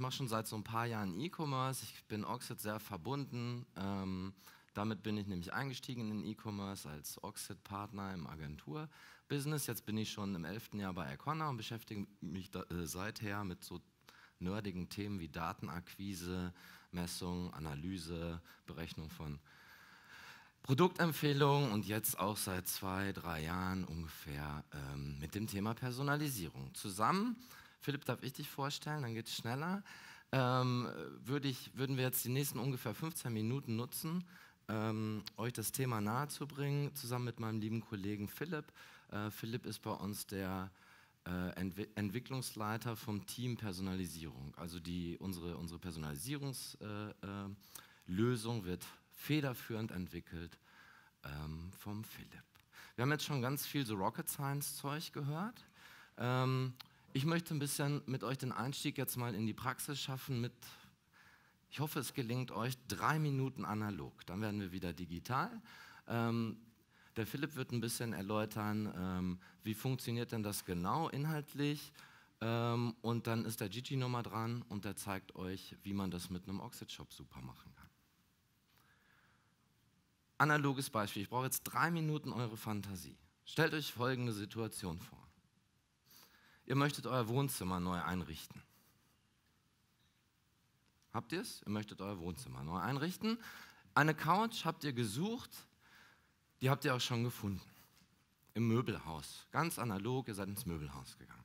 ich mache schon seit so ein paar Jahren E-Commerce. Ich bin Oxid sehr verbunden. Ähm, damit bin ich nämlich eingestiegen in den E-Commerce als Oxid-Partner im Agentur-Business. Jetzt bin ich schon im elften Jahr bei Icona und beschäftige mich da, äh, seither mit so nerdigen Themen wie Datenakquise, Messung, Analyse, Berechnung von Produktempfehlungen und jetzt auch seit zwei, drei Jahren ungefähr ähm, mit dem Thema Personalisierung. Zusammen Philipp, darf ich dich vorstellen? Dann geht es schneller. Ähm, würde ich, würden wir jetzt die nächsten ungefähr 15 Minuten nutzen, ähm, euch das Thema nahezubringen, zusammen mit meinem lieben Kollegen Philipp. Äh, Philipp ist bei uns der äh, Entwi Entwicklungsleiter vom Team Personalisierung. Also die, unsere, unsere Personalisierungslösung äh, äh wird federführend entwickelt ähm, vom Philipp. Wir haben jetzt schon ganz viel so Rocket Science Zeug gehört. Ähm, ich möchte ein bisschen mit euch den Einstieg jetzt mal in die Praxis schaffen mit, ich hoffe, es gelingt euch, drei Minuten analog. Dann werden wir wieder digital. Ähm, der Philipp wird ein bisschen erläutern, ähm, wie funktioniert denn das genau inhaltlich. Ähm, und dann ist der Gigi nochmal dran und der zeigt euch, wie man das mit einem Oxid-Shop super machen kann. Analoges Beispiel. Ich brauche jetzt drei Minuten eure Fantasie. Stellt euch folgende Situation vor. Ihr möchtet euer Wohnzimmer neu einrichten. Habt ihr es? Ihr möchtet euer Wohnzimmer neu einrichten. Eine Couch habt ihr gesucht, die habt ihr auch schon gefunden. Im Möbelhaus. Ganz analog, ihr seid ins Möbelhaus gegangen.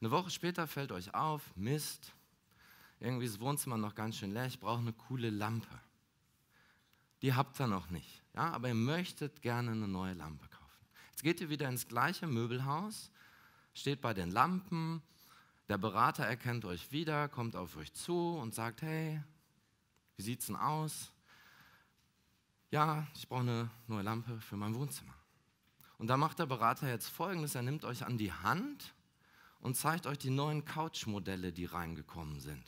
Eine Woche später fällt euch auf, Mist, irgendwie ist das Wohnzimmer noch ganz schön leer, ich brauche eine coole Lampe. Die habt ihr noch nicht, ja, aber ihr möchtet gerne eine neue Lampe kaufen. Jetzt geht ihr wieder ins gleiche Möbelhaus, steht bei den Lampen, der Berater erkennt euch wieder, kommt auf euch zu und sagt, hey, wie sieht's denn aus? Ja, ich brauche eine neue Lampe für mein Wohnzimmer. Und da macht der Berater jetzt folgendes, er nimmt euch an die Hand und zeigt euch die neuen Couch-Modelle, die reingekommen sind.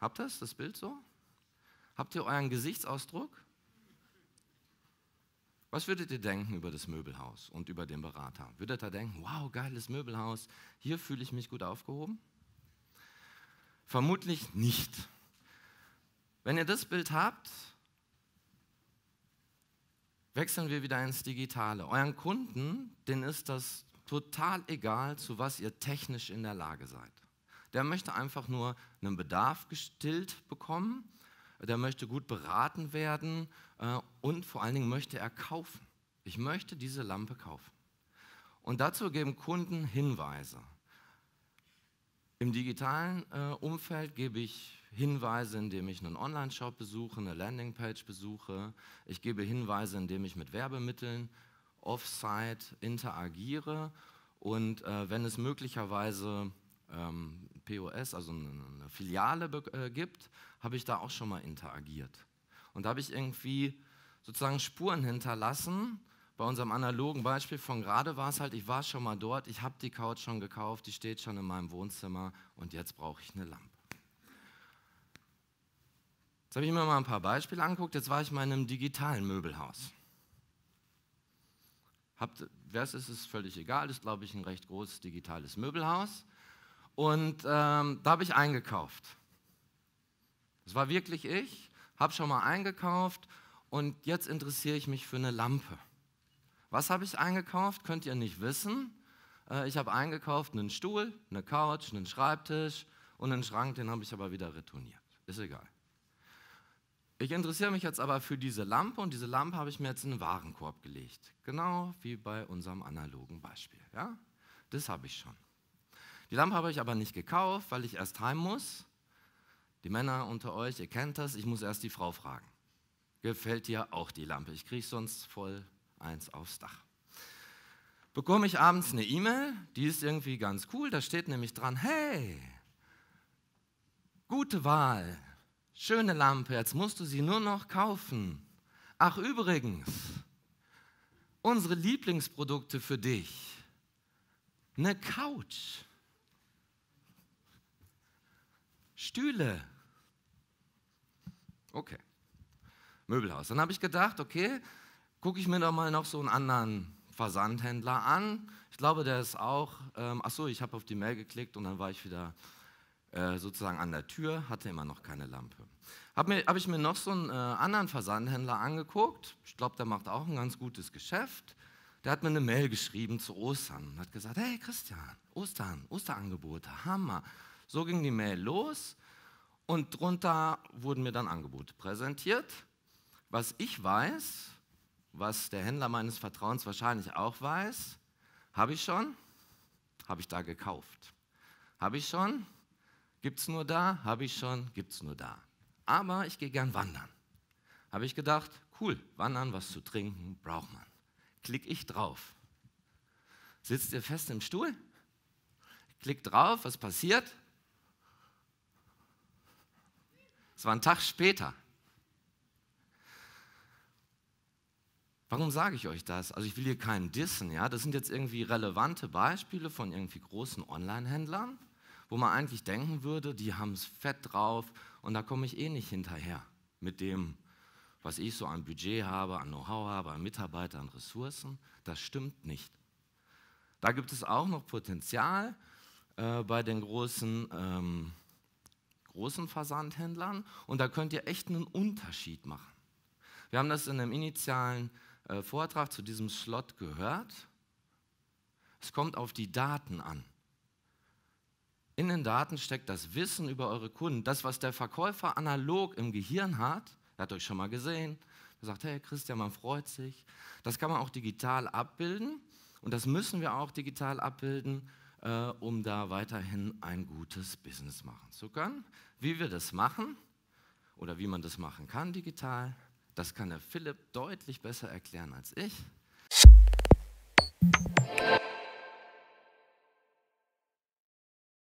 Habt ihr das, das Bild so? Habt ihr euren Gesichtsausdruck? Was würdet ihr denken über das Möbelhaus und über den Berater? Würdet ihr denken, wow, geiles Möbelhaus, hier fühle ich mich gut aufgehoben? Vermutlich nicht. Wenn ihr das Bild habt, wechseln wir wieder ins Digitale. Euren Kunden, denen ist das total egal, zu was ihr technisch in der Lage seid. Der möchte einfach nur einen Bedarf gestillt bekommen der möchte gut beraten werden äh, und vor allen Dingen möchte er kaufen. Ich möchte diese Lampe kaufen. Und dazu geben Kunden Hinweise. Im digitalen äh, Umfeld gebe ich Hinweise, indem ich einen Online-Shop besuche, eine Landingpage besuche. Ich gebe Hinweise, indem ich mit Werbemitteln offsite interagiere und äh, wenn es möglicherweise ähm, POS, also eine Filiale äh, gibt, habe ich da auch schon mal interagiert. Und da habe ich irgendwie sozusagen Spuren hinterlassen. Bei unserem analogen Beispiel von gerade war es halt, ich war schon mal dort, ich habe die Couch schon gekauft, die steht schon in meinem Wohnzimmer und jetzt brauche ich eine Lampe. Jetzt habe ich mir mal ein paar Beispiele angeguckt. Jetzt war ich mal in einem digitalen Möbelhaus. Habt, wer es ist, ist völlig egal. ist, glaube ich, ein recht großes digitales Möbelhaus. Und ähm, da habe ich eingekauft. Das war wirklich ich, habe schon mal eingekauft und jetzt interessiere ich mich für eine Lampe. Was habe ich eingekauft, könnt ihr nicht wissen. Äh, ich habe eingekauft einen Stuhl, eine Couch, einen Schreibtisch und einen Schrank, den habe ich aber wieder retourniert. Ist egal. Ich interessiere mich jetzt aber für diese Lampe und diese Lampe habe ich mir jetzt in einen Warenkorb gelegt. Genau wie bei unserem analogen Beispiel. Ja? Das habe ich schon. Die Lampe habe ich aber nicht gekauft, weil ich erst heim muss. Die Männer unter euch, ihr kennt das, ich muss erst die Frau fragen. Gefällt dir auch die Lampe? Ich kriege sonst voll eins aufs Dach. Bekomme ich abends eine E-Mail, die ist irgendwie ganz cool, da steht nämlich dran, hey, gute Wahl, schöne Lampe, jetzt musst du sie nur noch kaufen. Ach übrigens, unsere Lieblingsprodukte für dich, eine Couch Stühle. Okay, Möbelhaus. Dann habe ich gedacht, okay, gucke ich mir doch mal noch so einen anderen Versandhändler an. Ich glaube, der ist auch, ähm, achso, ich habe auf die Mail geklickt und dann war ich wieder äh, sozusagen an der Tür, hatte immer noch keine Lampe. Habe hab ich mir noch so einen äh, anderen Versandhändler angeguckt. Ich glaube, der macht auch ein ganz gutes Geschäft. Der hat mir eine Mail geschrieben zu Ostern und hat gesagt, hey Christian, Ostern, Osterangebote, Hammer. So ging die Mail los und drunter wurden mir dann Angebote präsentiert. Was ich weiß, was der Händler meines Vertrauens wahrscheinlich auch weiß, habe ich schon, habe ich da gekauft. Habe ich schon, gibt es nur da, habe ich schon, gibt es nur da. Aber ich gehe gern wandern. Habe ich gedacht, cool, wandern, was zu trinken, braucht man. Klick ich drauf. Sitzt ihr fest im Stuhl? Klick drauf, was passiert? Es war ein Tag später. Warum sage ich euch das? Also ich will hier keinen dissen, ja. Das sind jetzt irgendwie relevante Beispiele von irgendwie großen Online-Händlern, wo man eigentlich denken würde, die haben es fett drauf und da komme ich eh nicht hinterher mit dem, was ich so an Budget habe, an Know-how habe, an Mitarbeitern, an Ressourcen. Das stimmt nicht. Da gibt es auch noch Potenzial äh, bei den großen ähm, großen Versandhändlern und da könnt ihr echt einen Unterschied machen. Wir haben das in einem initialen äh, Vortrag zu diesem Slot gehört. Es kommt auf die Daten an. In den Daten steckt das Wissen über eure Kunden, das, was der Verkäufer analog im Gehirn hat. Er hat euch schon mal gesehen, er sagt, hey Christian, man freut sich. Das kann man auch digital abbilden und das müssen wir auch digital abbilden, äh, um da weiterhin ein gutes Business machen zu können. Wie wir das machen oder wie man das machen kann digital, das kann der Philipp deutlich besser erklären als ich.